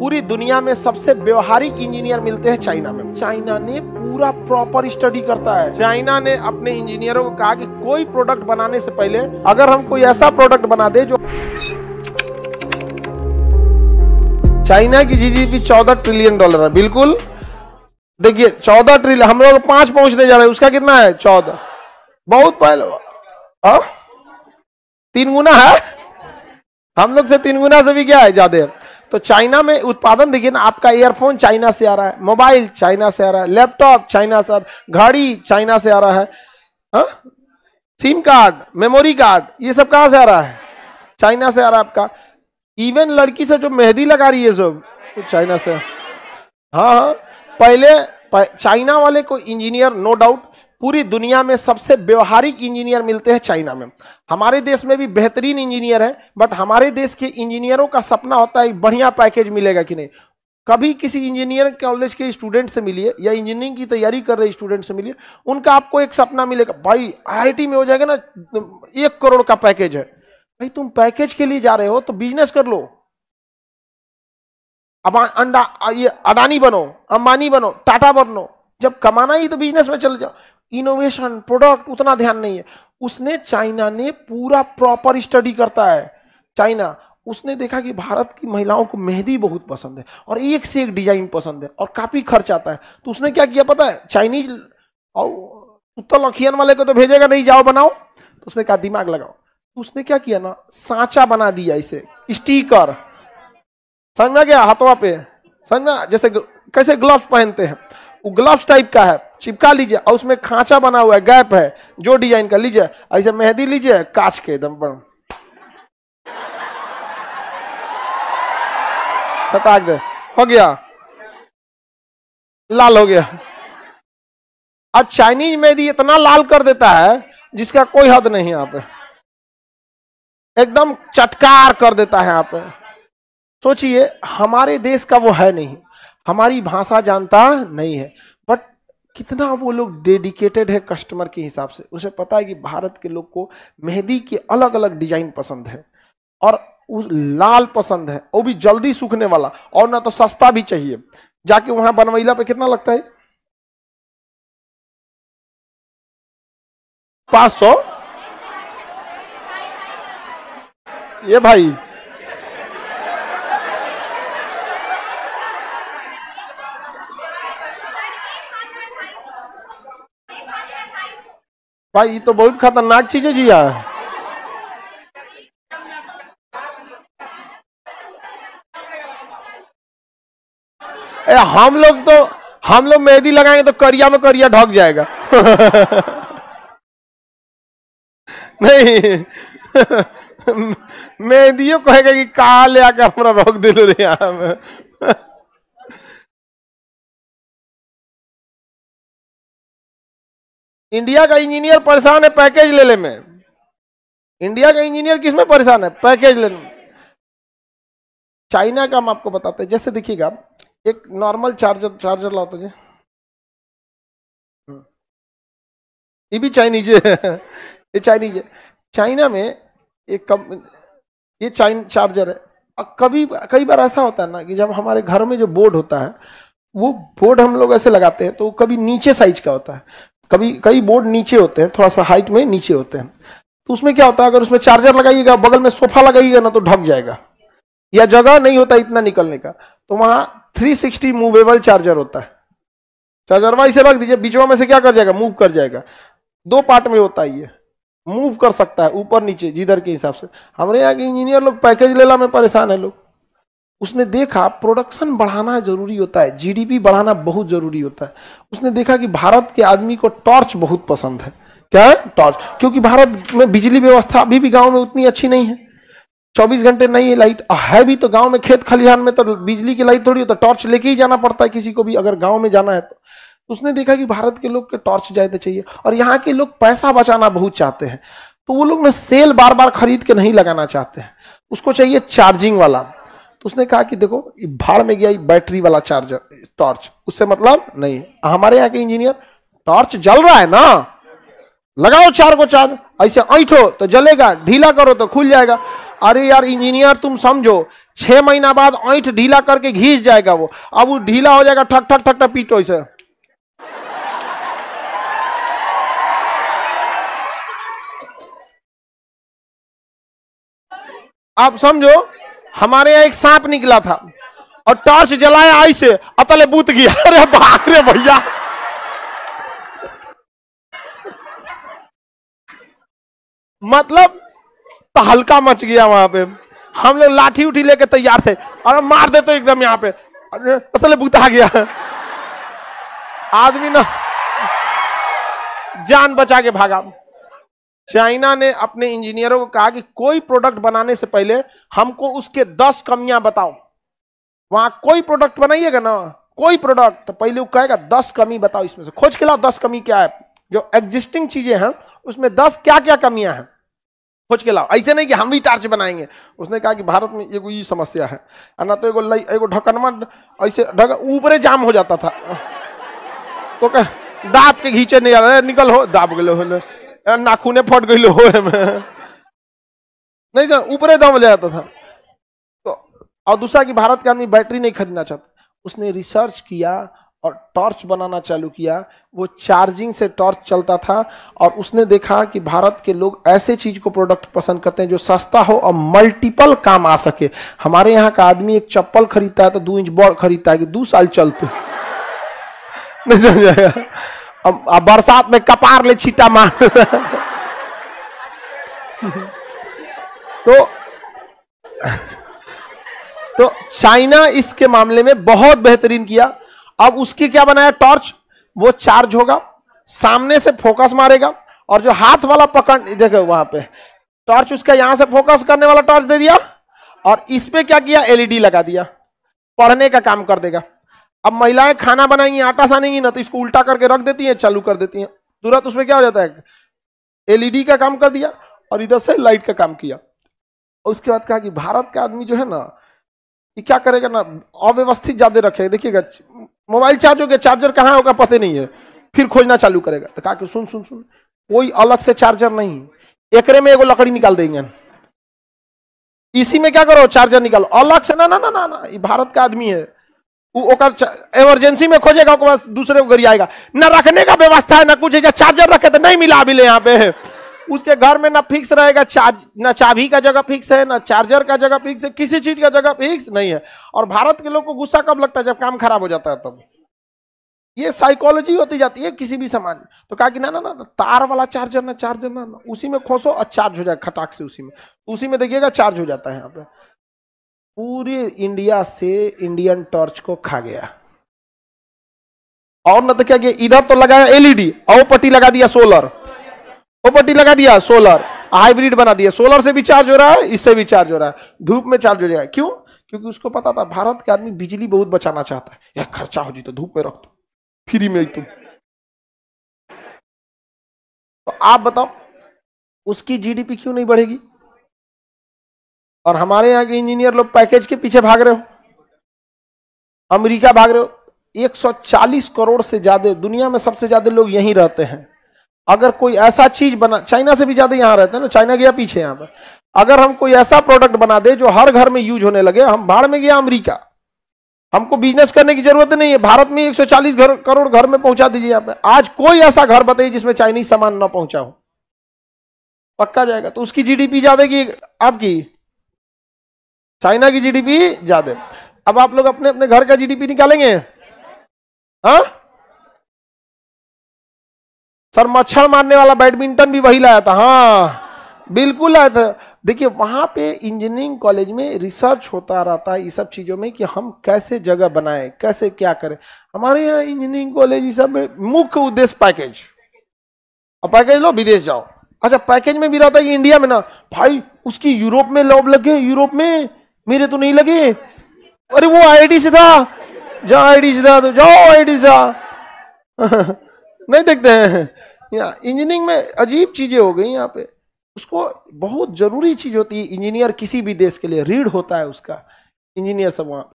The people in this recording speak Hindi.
पूरी दुनिया में सबसे व्यवहारिक इंजीनियर मिलते हैं चाइना में चाइना ने पूरा प्रॉपर स्टडी करता है चाइना ने अपने इंजीनियरों को कहा कि कोई प्रोडक्ट बनाने से पहले अगर हम कोई ऐसा प्रोडक्ट बना दे जो चाइना की जीडीपी 14 ट्रिलियन डॉलर है बिल्कुल देखिए 14 ट्रिलियन हम लोग पांच पहुंचने जा रहे हैं उसका कितना है 14 बहुत पहले तीन गुना है हम लोग से तीन गुना से भी क्या है ज्यादा तो चाइना में उत्पादन देखिए ना आपका एयरफोन चाइना से आ रहा है मोबाइल चाइना से आ रहा है लैपटॉप चाइना से आ रहा है घड़ी चाइना से आ रहा है सिम कार्ड मेमोरी कार्ड ये सब कहाँ से आ रहा है चाइना से आ रहा है आपका इवन लड़की से जो मेहंदी लगा रही है सब तो चाइना से हाँ हाँ पहले चाइना वाले को इंजीनियर नो डाउट पूरी दुनिया में सबसे व्यवहारिक इंजीनियर मिलते हैं चाइना में हमारे देश में भी बेहतरीन इंजीनियर हैं बट हमारे देश के इंजीनियरों का सपना होता है बढ़िया पैकेज मिलेगा कि नहीं कभी किसी इंजीनियर कॉलेज के स्टूडेंट से मिलिए या इंजीनियरिंग की तैयारी कर रहे स्टूडेंट से मिलिए उनका आपको एक सपना मिलेगा भाई आई में हो जाएगा ना एक करोड़ का पैकेज है भाई तुम पैकेज के लिए जा रहे हो तो बिजनेस कर लो अब अंडा ये अडानी बनो अंबानी बनो टाटा बनो जब कमाना ही तो बिजनेस में चल जाओ इनोवेशन प्रोडक्ट उतना ध्यान नहीं है उसने चाइना ने पूरा प्रॉपर स्टडी करता है चाइना उसने देखा कि भारत की महिलाओं को मेहंदी बहुत पसंद है और एक से एक डिजाइन पसंद है और काफी खर्च आता है तो उसने क्या किया पता है चाइनीज और उत्तल अखियन वाले को तो भेजेगा नहीं जाओ बनाओ तो उसने कहा दिमाग लगाओ तो उसने क्या किया ना सांचा बना दिया इसे स्टीकर समझा गया हाथों पे समझना जैसे कैसे ग्लव पहनते हैं वो ग्लव्स टाइप का है चिपका लीजिए और उसमें खांचा बना हुआ है गैप है जो डिजाइन का लीजिए ऐसे मेहंदी लीजिए काच के एकदम पर दे हो गया लाल हो गया और चाइनीज मेहंदी इतना लाल कर देता है जिसका कोई हद नहीं यहाँ पे एकदम चटकार कर देता है यहाँ पे सोचिए हमारे देश का वो है नहीं हमारी भाषा जानता नहीं है बट कितना वो लोग डेडिकेटेड है कस्टमर के हिसाब से उसे पता है कि भारत के लोग को मेहंदी के अलग अलग डिजाइन पसंद है और लाल पसंद है वो भी जल्दी सूखने वाला और ना तो सस्ता भी चाहिए जाके वहां बनवैला पे कितना लगता है पांच सौ ये भाई भाई ये तो बहुत खतरनाक चीज है जी यार हम लोग तो हम लोग मेहंदी लगाएंगे तो करिया में करिया ढक जाएगा नहीं मेहंदियों कहेगा कि का ले आके हमारा रोक दिलो रे यहाँ इंडिया का इंजीनियर परेशान है पैकेज लेने में इंडिया का इंजीनियर किसमें परेशान है पैकेज लेने में चाइना का हम आपको बताते हैं जैसे देखिएगा एक नॉर्मल चार्जर चार्जर लाओ तो जी हम्म। ये भी चाइनीज है ये चाइनीज है चाइना में एक कम ये चाइन चार्जर है और कभी कई बार ऐसा होता है ना कि जब हमारे घर में जो बोर्ड होता है वो बोर्ड हम लोग ऐसे लगाते हैं तो कभी नीचे साइज का होता है कभी कई बोर्ड नीचे होते हैं थोड़ा सा हाइट में नीचे होते हैं तो उसमें क्या होता है अगर उसमें चार्जर लगाइएगा बगल में सोफा लगाइएगा ना तो ढक जाएगा या जगह नहीं होता इतना निकलने का तो वहाँ 360 मूवेबल चार्जर होता है चार्जर वहां इसे रख दीजिए बीचवा में से क्या कर जाएगा मूव कर जाएगा दो पार्ट में होता है ये मूव कर सकता है ऊपर नीचे जिधर के हिसाब से हमारे यहाँ के इंजीनियर लोग पैकेज लेला में परेशान है लोग उसने देखा प्रोडक्शन बढ़ाना जरूरी होता है जीडीपी बढ़ाना बहुत जरूरी होता है उसने देखा कि भारत के आदमी को टॉर्च बहुत पसंद है क्या है टॉर्च क्योंकि भारत में बिजली व्यवस्था अभी भी गांव में उतनी अच्छी नहीं है 24 घंटे नहीं है लाइट है भी तो गांव में खेत खलिहान में तो बिजली की लाइट थोड़ी हो तो टॉर्च लेके ही जाना पड़ता है किसी को भी अगर गांव में जाना है तो, तो उसने देखा कि भारत के लोग के टॉर्च ज्यादा चाहिए और यहाँ के लोग पैसा बचाना बहुत चाहते हैं तो वो लोग ना सेल बार बार खरीद के नहीं लगाना चाहते हैं उसको चाहिए चार्जिंग वाला तो उसने कहा कि देखो भाड़ में गया बैटरी वाला चार्जर टॉर्च उससे मतलब नहीं हमारे यहाँ के इंजीनियर टॉर्च जल रहा है ना लगाओ चार को चार्ज ऐसे ऐठो तो जलेगा ढीला करो तो खुल जाएगा अरे यार इंजीनियर तुम समझो छह महीना बाद ऐठ ढीला करके घिस जाएगा वो अब वो ढीला हो जाएगा ठक ठक ठक ठक पीटो इसे आप समझो हमारे यहाँ एक सांप निकला था और टॉर्च जलाया आई से अतले बूत गया अरे बाप रे भैया मतलब तो हल्का मच गया वहां पे हम लोग लाठी उठी लेके तैयार थे और मार देते तो एकदम यहाँ पे अतले बूत आ गया आदमी ना जान बचा के भागा चाइना ने अपने इंजीनियरों को कहा कि कोई प्रोडक्ट बनाने से पहले हमको उसके दस कमियां बताओ वहां कोई प्रोडक्ट बनाइएगा ना कोई प्रोडक्ट तो पहले वो कहेगा दस कमी बताओ इसमें से खोज के लाओ दस कमी क्या है जो एग्जिस्टिंग चीजें हैं उसमें दस क्या क्या कमियां हैं खोज के लाओ ऐसे नहीं कि हम भी टार्च बनाएंगे उसने कहा कि भारत में एगो ये समस्या है ना तो एगो एगो ढकनमा ऐसे ढक ऊपरे जाम हो जाता था तो कह दाब के घींचे नहीं निकल हो दाब गए नाखूने फट गई हो नहीं तो ऊपरे दम ले जाता था तो और दूसरा कि भारत का आदमी बैटरी नहीं खरीदना चाहता उसने रिसर्च किया और टॉर्च बनाना चालू किया वो चार्जिंग से टॉर्च चलता था और उसने देखा कि भारत के लोग ऐसे चीज को प्रोडक्ट पसंद करते हैं जो सस्ता हो और मल्टीपल काम आ सके हमारे यहाँ का आदमी एक चप्पल खरीदता है तो दो इंच बॉल खरीदता है कि दो साल चलते नहीं समझाया आ बरसात में कपार ले छीटा मार तो तो चाइना इसके मामले में बहुत बेहतरीन किया अब उसकी क्या बनाया टॉर्च वो चार्ज होगा सामने से फोकस मारेगा और जो हाथ वाला पकड़ देखो वहां पे टॉर्च उसका यहां से फोकस करने वाला टॉर्च दे दिया और इस पे क्या किया एलईडी लगा दिया पढ़ने का काम कर देगा अब महिलाएं खाना बनाएंगी आटा सानेंगी ना तो इसको उल्टा करके रख देती हैं चालू कर देती हैं तुरंत उसमें क्या हो जाता है एलईडी e का काम कर दिया और इधर से लाइट का काम किया और उसके बाद कहा कि भारत का आदमी जो है ना ये क्या करेगा ना अव्यवस्थित ज्यादा रखेगा देखिएगा मोबाइल चार्ज हो गया चार्जर कहाँ होगा पते नहीं है फिर खोजना चालू करेगा तो कहा कि सुन सुन सुन कोई अलग से चार्जर नहीं एकरे में एगो लकड़ी निकाल देंगे इसी में क्या करो चार्जर निकालो अलग से ना ना ना ना ये भारत का आदमी है ओकर इमरजेंसी में खोजेगा ओकर बाद दूसरे को घर आएगा ना रखने का व्यवस्था है ना कुछ है चार्जर रखे तो नहीं मिला अभी यहाँ पे उसके घर में ना फिक्स रहेगा चार्ज ना चाबी का जगह फिक्स है ना चार्जर का जगह फिक्स है किसी चीज का जगह फिक्स नहीं है और भारत के लोग को गुस्सा कब लगता है जब काम खराब हो जाता है तब ये साइकोलॉजी होती जाती है किसी भी समाज तो कहा कि ना ना ना तार वाला चार्जर ना चार्जर ना, ना उसी में खोसो और चार्ज हो जाए खटाक से उसी में उसी में देखिएगा चार्ज हो जाता है यहाँ पे पूरे इंडिया से इंडियन टॉर्च को खा गया और ना तो क्या किया इधर तो लगाया एलईडी और पट्टी लगा दिया सोलर ओ पट्टी लगा दिया सोलर हाइब्रिड बना दिया सोलर से भी चार्ज हो रहा है इससे भी चार्ज हो रहा है धूप में चार्ज हो रहा है क्यों क्योंकि उसको पता था भारत के आदमी बिजली बहुत बचाना चाहता है यार खर्चा हो जी तो धूप में रख दो फ्री में तुम तो आप बताओ उसकी जीडीपी क्यों नहीं बढ़ेगी और हमारे यहाँ के इंजीनियर लोग पैकेज के पीछे भाग रहे हो अमेरिका भाग रहे हो 140 करोड़ से ज़्यादा दुनिया में सबसे ज़्यादा लोग यहीं रहते हैं अगर कोई ऐसा चीज़ बना चाइना से भी ज़्यादा यहाँ रहते हैं ना चाइना गया पीछे यहाँ पर अगर हम कोई ऐसा प्रोडक्ट बना दे जो हर घर में यूज होने लगे हम बाढ़ में गया अमरीका हमको बिजनेस करने की जरूरत नहीं है भारत में 140 घर करोड़ घर में पहुंचा दीजिए आप आज कोई ऐसा घर बताइए जिसमें चाइनीज सामान ना पहुंचा हो पक्का जाएगा तो उसकी जीडीपी ज्यादा जाएगी आपकी चाइना की जीडीपी ज्यादा अब आप लोग अपने अपने घर का जीडीपी निकालेंगे हाँ सर मच्छर मारने वाला बैडमिंटन भी वही लाया था हाँ बिल्कुल लाया था देखिए वहां पे इंजीनियरिंग कॉलेज में रिसर्च होता रहता है ये सब चीजों में कि हम कैसे जगह बनाए कैसे क्या करें हमारे यहाँ इंजीनियरिंग कॉलेज ये सब में मुख्य उद्देश्य पैकेज और पैकेज लो विदेश जाओ अच्छा पैकेज में भी रहता है इंडिया में ना भाई उसकी यूरोप में लॉब लगे यूरोप में मेरे तो नहीं लगे अरे वो आईडी से था जाओ आईडी से था तो जाओ आईडी से नहीं देखते हैं इंजीनियरिंग में अजीब चीजें हो गई यहाँ पे उसको बहुत जरूरी चीज होती है इंजीनियर किसी भी देश के लिए रीढ़ होता है उसका इंजीनियर सब वहाँ